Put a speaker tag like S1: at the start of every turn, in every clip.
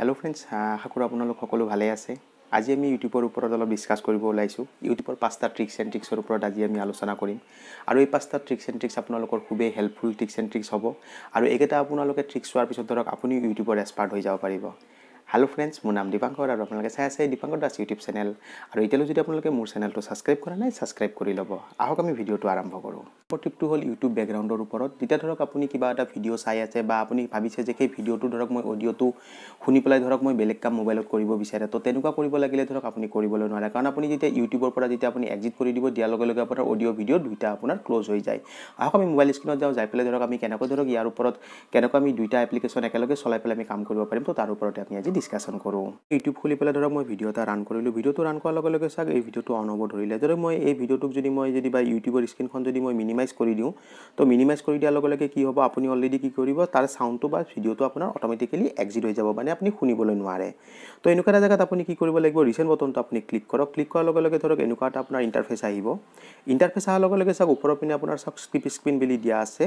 S1: hello' friends আশা কৰোঁ আপোনালোক সকলো ভালে আছে আজি আমি ইউটিউবৰ ওপৰত অলপ ডিছকাছ কৰিব ওলাইছোঁ ইউটিউবৰ পাঁচটা ট্ৰিক্স এণ্ড ট্ৰিক্সৰ ওপৰত আজি আমি আলোচনা কৰিম আৰু এই পাঁচটা ট্ৰিক্স এণ্ড ট্ৰিক্স আপোনালোকৰ খুবেই হেল্পফুল ট্ৰিক্স এণ্ড ট্ৰিক্স হ'ব আৰু এইকেইটা আপোনালোকে ট্ৰিক্স চোৱাৰ পিছত ধৰক আপুনি ইউটিউবৰ এক্সপাৰ্ট হৈ যাব পাৰিব হেল্ল' ফ্ৰেণ্ডছ মোৰ নাম দীপাংকৰ আৰু আপোনালোকে চাই আছে দীপাংকৰ দাস ইউটিউব চেনেল আৰু এতিয়ালৈ যদি আপোনালোকে মোৰ চেনেলটো ছাবস্ক্ৰাইব কৰা নাই ছাবস্ক্ৰাইব কৰি ল'ব আহক আমি ভিডিঅ'টো আৰম্ভ কৰোঁ প্ৰত্যেকটো হ'ল ইউটিউব বেকগ্ৰাউণ্ডৰ ওপৰত তেতিয়া ধৰক আপুনি কিবা এটা ভিডিঅ' চাই আছে বা আপুনি ভাবিছে যে সেই ভিডিঅ'টো ধৰক মই অডিঅ'টো শুনি পেলাই ধৰক মই বেলেগ কাম মোবাইলত কৰিব বিচাৰে তো তেনেকুৱা কৰিব লাগিলে ধৰক আপুনি কৰিবলৈ নোৱাৰে কাৰণ আপুনি যেতিয়া ইউটিউবৰ পৰা যেতিয়া আপুনি এক্সিট কৰি দিব দিয়াৰ লগে লগে আপোনাৰ অডিঅ' ভিডিঅ' দুইটা আপোনাৰ ক্ল'জ হৈ যায় আহক আমি মোবাইল স্ক্ৰীণত যাওঁ যাই পেলাই ধৰক আমি কেনেকৈ ধৰক ইয়াৰ ওপৰত কেনেকৈ আমি দুইটা এপ্লিকেশ্যন একেলগে চলাই পেলাই আমি কাম কৰিব পাৰিম তো তাৰ ওপৰতে আমি আজি ডিছকাশ্যন কৰোঁ ইউটিউব খুলি পেলাই ধৰক মই ভিডিঅ' এটা ৰান কৰিলোঁ ভিডিঅ'টো ৰান কৰাৰ লগে লগে চাওক এই ভিডিঅ'টো অন হ'ব ধৰিলে ধৰক মই এই ভিডিঅ'টোক যদি মই যদি বা ইউটিউবৰ স্ক্ৰীণখন যদি মই মিনিমাম মিনিমাইজ কৰি দিওঁ তো মিনিমাইজ কৰি দিয়াৰ লগে লগে কি হ'ব আপুনি অলৰেডি কি কৰিব তাৰ চাউণ্ডটো বা ভিডিঅ'টো আপোনাৰ অট'মেটিকেলি এক্সিট হৈ যাব মানে আপুনি শুনিবলৈ নোৱাৰে তো এনেকুৱা এটা জেগাত আপুনি কি কৰিব লাগিব ৰিচেণ্ট বটনটো আপুনি ক্লিক কৰক ক্লিক কৰাৰ লগে লগে ধৰক এনেকুৱা এটা আপোনাৰ ইণ্টাৰফেচ আহিব ইণ্টাৰফেচ অহাৰ লগে লগে চাওক ওপৰৰ পিনে আপোনাৰ চাওক স্ক্ৰিপ স্ক্ৰীণ বুলি দিয়া আছে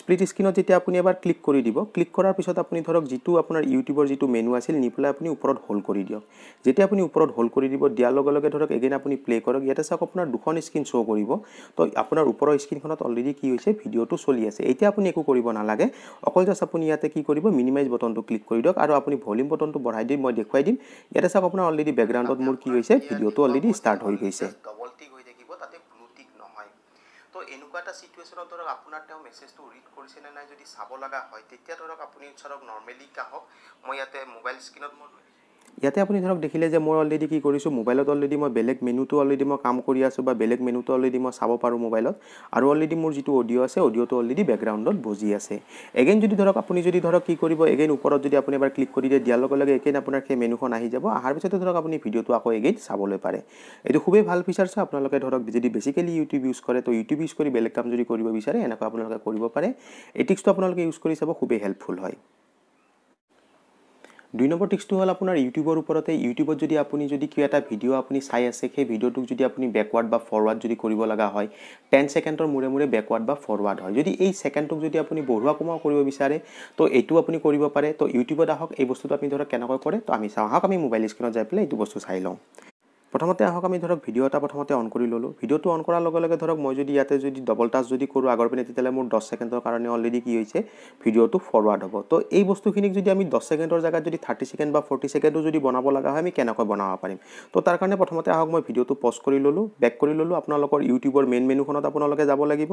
S1: স্প্লিট স্ক্ৰীণত যেতিয়া আপুনি এবাৰ ক্লিক কৰি দিব ক্লিক কৰাৰ পিছত আপুনি ধৰক যিটো আপোনাৰ ইউটিউবৰ যিটো মেনু আছিল নি পেলাই আপুনি ওপৰত হ'ল্ড কৰি দিয়ক যেতিয়া আপুনি ওপৰত হ'ল্ড কৰি দিব দিয়াৰ লগে লগে ধৰক এগেইন আপুনি প্লে' কৰক ইয়াতে চাওক আপোনাৰ দুখন স্ক্ৰীণ শ্ব' কৰিব তো আপোনাৰ ওপৰৰ স্ক্ৰীণখনত অলৰেডি কি হৈছে ভিডিঅ'টো চলি আছে এতিয়া আপুনি একো কৰিব নালাগে অকল জাষ্ট আপুনি ইয়াতে কি কৰিব মিনিমাইজ বটনটো ক্লিক কৰি দিয়ক আৰু আপুনি ভলিউম বটনটো বঢ়াই দি মই দেখুৱাই দিম ইয়াতে চাওক আপোনাৰ অলৰেডি বেকগ্ৰাউণ্ডত মোৰ কি হৈছে ভিডিঅ'টো অলৰেডি ষ্টাৰ্ট হৈ গৈছে এনেকুৱা এটা চিটুৱেশ্যনত ধৰক আপোনাৰ তেওঁ মেছেজটো ৰিড কৰিছেনে নাই যদি চাব লগা হয় তেতিয়া ধৰক আপুনি ধৰক নৰ্মেলি গ্ৰাহক মই ইয়াতে মোবাইল স্ক্ৰীণত মই ইয়াতে আপুনি ধৰক দেখিলে যে মই অলৰেডি কি কৰিছোঁ মোবাইলত অলৰেডি মই বেলেগ মেনুটো অলৰেডি মই কাম কৰি আছোঁ বা বেলেগ মেনুটো অলৰেডি মই চাব পাৰোঁ মোবাইলত আৰু অলৰেডি মোৰ যিটো অডিঅ' আছে অডিঅ'টো অলৰেডি বেকগ্ৰাউণ্ডত বজি আছে এগেইন যদি ধৰক আপুনি যদি ধৰক কি কৰিব এগেইন ওপৰত যদি আপুনি এবাৰ ক্লিক কৰি দিয়ে দিয়াৰ লগে লগে এগেইন আপোনাৰ সেই মেনুখন আহি যাব অহাৰ পিছতে ধৰক আপুনি ভিডিঅ'টো আকৌ এগেইন চাবলৈ পাৰে এইটো খুবেই ভাল ফিচাৰ্চ হয় আপোনালোকে ধৰক যদি বেছিকেলি ইউটিউব ইউজ কৰে তো ইউটিউব ইউজ কৰি বেলেগ কাম যদি কৰিব বিচাৰে এনেকুৱা আপোনালোকে কৰিব পাৰে এই টিক্সটো আপোনালোকে ইউজ কৰি চাব খুবেই হেল্পফুল হয় দুই নম্বৰ টিক্সটো হ'ল আপোনাৰ ইউটিউবৰ ওপৰতে ইউটিউবত যদি আপুনি যদি কিবা এটা ভিডিঅ' আপুনি চাই আছে সেই ভিডিঅ'টোক যদি আপুনি বেকৱাৰ্ড বা ফৰৱাৰ্ড যদি কৰিব লগা হয় টেন ছেকেণ্ডৰ মূৰে মূৰে বেকৱাৰ্ড বা ফৰৱাৰ্ড হয় যদি এই ছেকেণ্ডটোক যদি আপুনি বঢ়োৱা কমোৱা কৰিব বিচাৰে তো এইটো আপুনি কৰিব পাৰে তো ইউটিউবত আহক এই বস্তুটো আপুনি ধৰক কেনেকৈ কৰে তো আমি চাওঁ আহক আমি মোবাইল স্ক্ৰীণত যাই পেলাই এইটো বস্তু চাই লওঁ প্ৰথমতে আহক আমি ধৰক ভিডিঅ' এটা প্ৰথমতে অন কৰি ললোঁ ভিডিঅ'টো অন কৰাৰ লগে লগে ধৰক মই যদি ইয়াতে যদি ডবল টাচ যদি কৰোঁ আগৰ পিনে তেতিয়াহ'লে মোৰ দহ ছেকেণ্ডৰ কাৰণে অলৰেডি কি হৈছে ভিডিঅ'টো ফৰৱাৰ্ড হ'ব তো এই বস্তুখিনিক যদি আমি দহ ছেকেণ্ডৰ জেগাত যদি থাৰ্টি ছেকেণ্ড বা ফৰ্টি ছেকেণ্ডো যদি বনাব লগা হয় আমি কেনেকৈ বনাব পাৰিম তো তাৰ কাৰণে প্ৰথমতে আহক মই ভিডিঅ'টো পষ্ট কৰি ললোঁ বেক কৰি ললোঁ আপোনালোকৰ ইউটিউবৰ মেইন মেনুখনত আপোনালোকে যাব লাগিব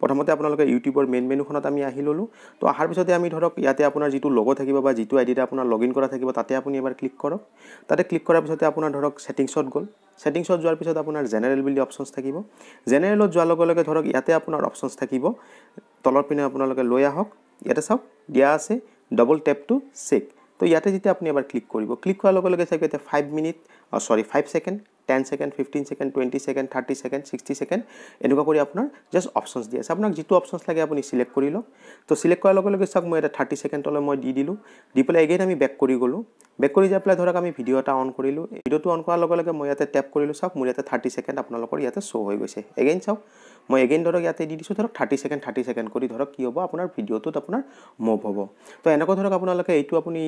S1: প্ৰথমতে আপোনালোকে ইউটিউবৰ মেইন মেনুখনত আমি আহি ললোঁ তো অহাৰ পিছতে আমি ধৰক ইয়াতে আপোনাৰ যিটো লগ থাকিব বা যিটো আইডিটা আপোনাৰ লগ ইন কৰা থাকিব তাতে আপুনি এবাৰ ক্লিক কৰক তাতে ক্লিক কৰাৰ পিছতে আপোনাৰ ধৰক ছেটিংছত গ'ল গ'ল ছেটিংছত যোৱাৰ পিছত আপোনাৰ জেনেৰেল বুলি অপশ্যনছ থাকিব জেনেৰেলত যোৱাৰ লগে লগে ধৰক ইয়াতে আপোনাৰ অপশ্যনছ থাকিব তলৰ পিনে আপোনালোকে লৈ আহক ইয়াতে চাওক দিয়া আছে ডবল টেপটো চেক তো ইয়াতে যেতিয়া আপুনি এবাৰ ক্লিক কৰিব ক্লিক হোৱাৰ লগে লগে চাগে five minute sorry five second ten second fifteen second twenty second thirty second sixty second এনেকুৱা কৰি আপোনাৰ জাষ্ট অপশ্যনছ দি আছে আপোনাক যিটো অপশ্যনছ লাগে আপুনি ছিলেক্ট কৰি লওক ত' ছিলেক্ট কৰাৰ লগে লগে চাওক মই এটা থাৰ্টি ছেকেণ্ডলৈ মই দি দিলোঁ দি পেলাই এগেইন আমি বেক কৰি গ'লোঁ বেক কৰি যাই পেলাই ধৰক আমি ভিডিঅ' এটা অন কৰিলোঁ ভিডিঅ'টো অন কৰাৰ লগে লগে মই ইয়াতে টেপ কৰিলোঁ চাওক মোৰ ইয়াতে থাৰ্টি ছেকেণ্ড আপোনালোকৰ ইয়াতে শ্ব' হৈ গৈছে এগেইন চাওক মই এগেইন ধৰক ইয়াতে দি দিছোঁ ধৰক থাৰ্টি ছেকেণ্ড থাৰ্টি ছেকেণ্ড কৰি ধৰক কি হ'ব আপোনাৰ ভিডিঅ'টোত আপোনাৰ মুভ হ'ব তো এনেকুৱা ধৰক আপোনালোকে এইটো আপুনি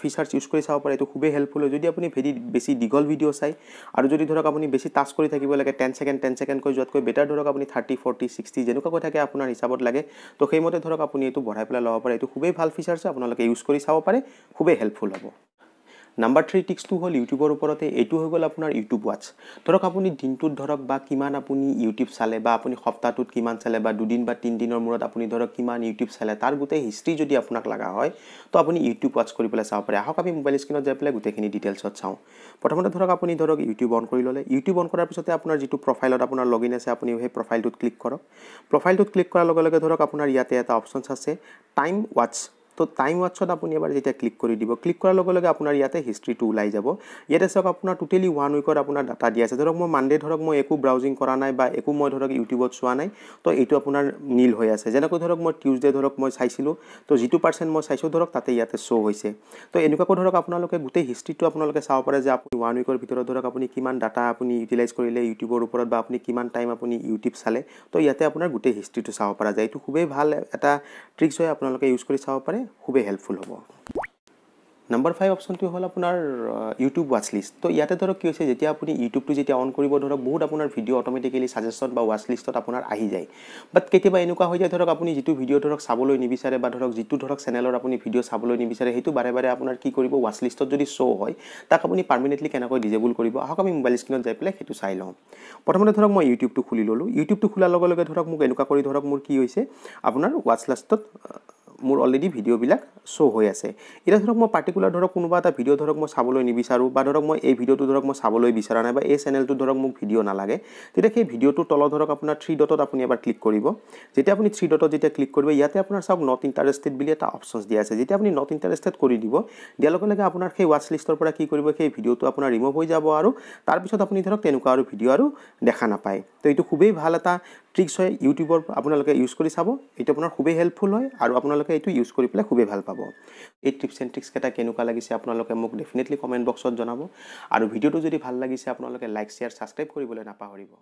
S1: ফিচাৰ্ছ ইউজ কৰি চাব পাৰে এইটো খুবেই হেল্পফুল হয় যদি আপুনি ভেৰি বেছি দীঘল ভিডিঅ' চাই আৰু যদি ধৰক আপুনি বেছি টাচ কৰি থাকিব লাগে টেন ছেকেণ্ড টেন ছেকেণ্ডকৈ যোৱাতকৈ বেটাৰ ধৰক আপুনি থাৰ্টি ফৰ্টি ছিক্সটি যেনেকুৱা কৈ থাকে আপোনাৰ হিচাপত লাগে তো সেইমতে ধৰক আপুনি এইটো বঢ়াই পেলাই ল'ব পাৰে এইটো খুবেই ভাল ফিচাৰ্চ আপোনালোকে ইউজ কৰি চাব পাৰে খুবেই হেল্পফুল হ'ব নাম্বাৰ থ্ৰী টিক্সটো হ'ল ইউটিউবৰ ওপৰতে এইটো হৈ গ'ল আপোনাৰ ইউটিউব ৱাটচ ধৰক আপুনি দিনটোত ধৰক বা কিমান আপুনি ইউটিউব চালে বা আপুনি সপ্তাহটোত কিমান চালে বা দুদিন বা তিনিদিনৰ মূৰত আপুনি ধৰক কিমান ইউটিউব চালে তাৰ গোটেই হিষ্ট্ৰী যদি আপোনাক লগা হয় তো আপুনি ইউটিউব ৱাচ কৰি পেলাই চাব পাৰে আহক আমি মোবাইল স্ক্ৰীণত যাই পেলাই গোটেইখিনি ডিটেইলছত চাওঁ প্ৰথমতে ধৰক আপুনি ধৰক ইউটিউব অন কৰি ল'লে ইউটিউব অন কৰাৰ পিছতে আপোনাৰ যিটো প্ৰফাইলত আপোনাৰ লগ ইন আছে আপুনি সেই প্ৰফাইলটোত ক্লিক কৰক প্ৰফাইলটোত ক্লিক কৰাৰ লগে লগে ধৰক আপোনাৰ ইয়াতে এটা অপশ্যনছ আছে টাইম ৱাটছ তো টাইম ৱাটছত আপুনি এবাৰ যেতিয়া ক্লিক কৰি দিব ক্লিক কৰাৰ লগে লগে আপোনাৰ ইয়াতে হিষ্ট্ৰীটো ওলাই যাব ইয়াতে চাওক আপোনাৰ টোটেলি ওৱান উইকৰ আপোনাৰ ডাটা দিয়া আছে ধৰক মই মানডে ধৰক মই একো ব্ৰাউজিং কৰা নাই বা একো মই ধৰক ইউটিউবত চোৱা নাই তো এইটো আপোনাৰ নীল হৈ আছে যেনেকৈ ধৰক মই টিউজডে ধৰক মই চাইছিলোঁ তো যিটো পাৰ্চেণ্ট মই চাইছোঁ ধৰক তাতে ইয়াতে শ্ব' হৈছে তো এনেকুৱাকৈ ধৰক আপোনালোকে গোটেই হিষ্ট্ৰীটো আপোনালোকে চাব পাৰে যে আপুনি ওৱান উইকৰ ভিতৰত ধৰক আপুনি কিমান ডাটা আপুনি ইউটিলাইজ কৰিলে ইউটিউবৰ ওপৰত বা আপুনি কিমান টাইম আপুনি ইউটিউব চালে তো ইয়াতে আপোনাৰ গোটেই হিষ্ট্ৰীটো চাব পৰা যায় এইটো খুবেই ভাল এটা ট্ৰিক্স হয় আপোনালোকে ইউজ কৰি চাব পাৰে খুবেই হেল্পফুল হ'ব নম্বৰ ফাইভ অপশ্যনটো হ'ল আপোনাৰ ইউটিউব ৱাচলিষ্ট তো ইয়াতে ধৰক কি হৈছে যেতিয়া আপুনি ইউটিউবটো যেতিয়া অন কৰিব ধৰক বহুত আপোনাৰ ভিডিঅ' অট'মেটিকেলি ছাজেশ্যন বা ৱাচলিষ্টত আপোনাৰ আহি যায় বাট কেতিয়াবা এনেকুৱা হৈ যায় ধৰক আপুনি যিটো ভিডিঅ' ধৰক চাবলৈ নিবিচাৰে বা ধৰক যিটো ধৰক চেনেলৰ আপুনি ভিডিঅ' চাবলৈ নিবিচাৰে সেইটো বাৰে বাৰে আপোনাৰ কি কৰিব ৱাচলিষ্টত যদি শ্ব' হয় তাক আপুনি পাৰ্মানেণ্টলি কেনেকৈ ডিজেবল কৰিব আহক আমি মোবাইল স্ক্ৰীণত যাই পেলাই সেইটো চাই লওঁ প্ৰথমতে ধৰক মই ইউটিউবটো খুলি ল'লোঁ ইউটিউবটো খোলাৰ লগে লগে ধৰক মোক এনেকুৱা কৰি ধৰক মোৰ কি হৈছে আপোনাৰ ৱাচলাষ্টত মোৰ অলৰেডি ভিডিঅ'বিলাক শ্ব' হৈ আছে এতিয়া ধৰক মই পাৰ্টিকুলাৰ ধৰক কোনোবা এটা ভিডিঅ' ধৰক মই চাবলৈ নিবিচাৰোঁ বা ধৰক মই এই ভিডিঅ'টো ধৰক মই চাবলৈ বিচৰা নাই বা এই চেনেলটো ধৰক মোক ভিডিঅ' নালাগে তেতিয়া সেই ভিডিঅ'টোৰ তলত ধৰক আপোনাৰ থ্ৰী ডটত আপুনি এবাৰ ক্লিক কৰিব যেতিয়া আপুনি থ্ৰী ডটত যেতিয়া ক্লিক কৰিব ইয়াতে আপোনাৰ চাওক নট ইণ্টাৰেষ্টেড বুলি এটা অপশ্যনছ দিয়া আছে যেতিয়া আপুনি নট ইণ্টাৰেষ্টেড কৰি দিব দিয়াৰ লগে লগে আপোনাৰ সেই ৱাটছ লিষ্টৰ পৰা কি কৰিব সেই ভিডিঅ'টো আপোনাৰ ৰিমুভ হৈ যাব আৰু তাৰপিছত আপুনি ধৰক তেনেকুৱা আৰু ভিডিঅ' আৰু দেখা নাপায় তো এইটো খুবেই ভাল এটা ট্ৰিক্স হয় ইউটিউবৰ আপোনালোকে ইউজ কৰি চাব এইটো আপোনাৰ খুবেই হেল্পফুল হয় আৰু আপোনালোকে আপোনালোকে এইটো ইউজ কৰি পেলাই খুবেই ভাল পাব এই টিপছ এণ্ড ট্ৰিক্সকেইটা কেনেকুৱা লাগিছে আপোনালোকে মোক ডেফিনেটলি কমেণ্ট বক্সত জনাব আৰু ভিডিঅ'টো যদি ভাল লাগিছে আপোনালোকে লাইক শ্বেয়াৰ ছাবস্ক্ৰাইব কৰিবলৈ নাপাহৰিব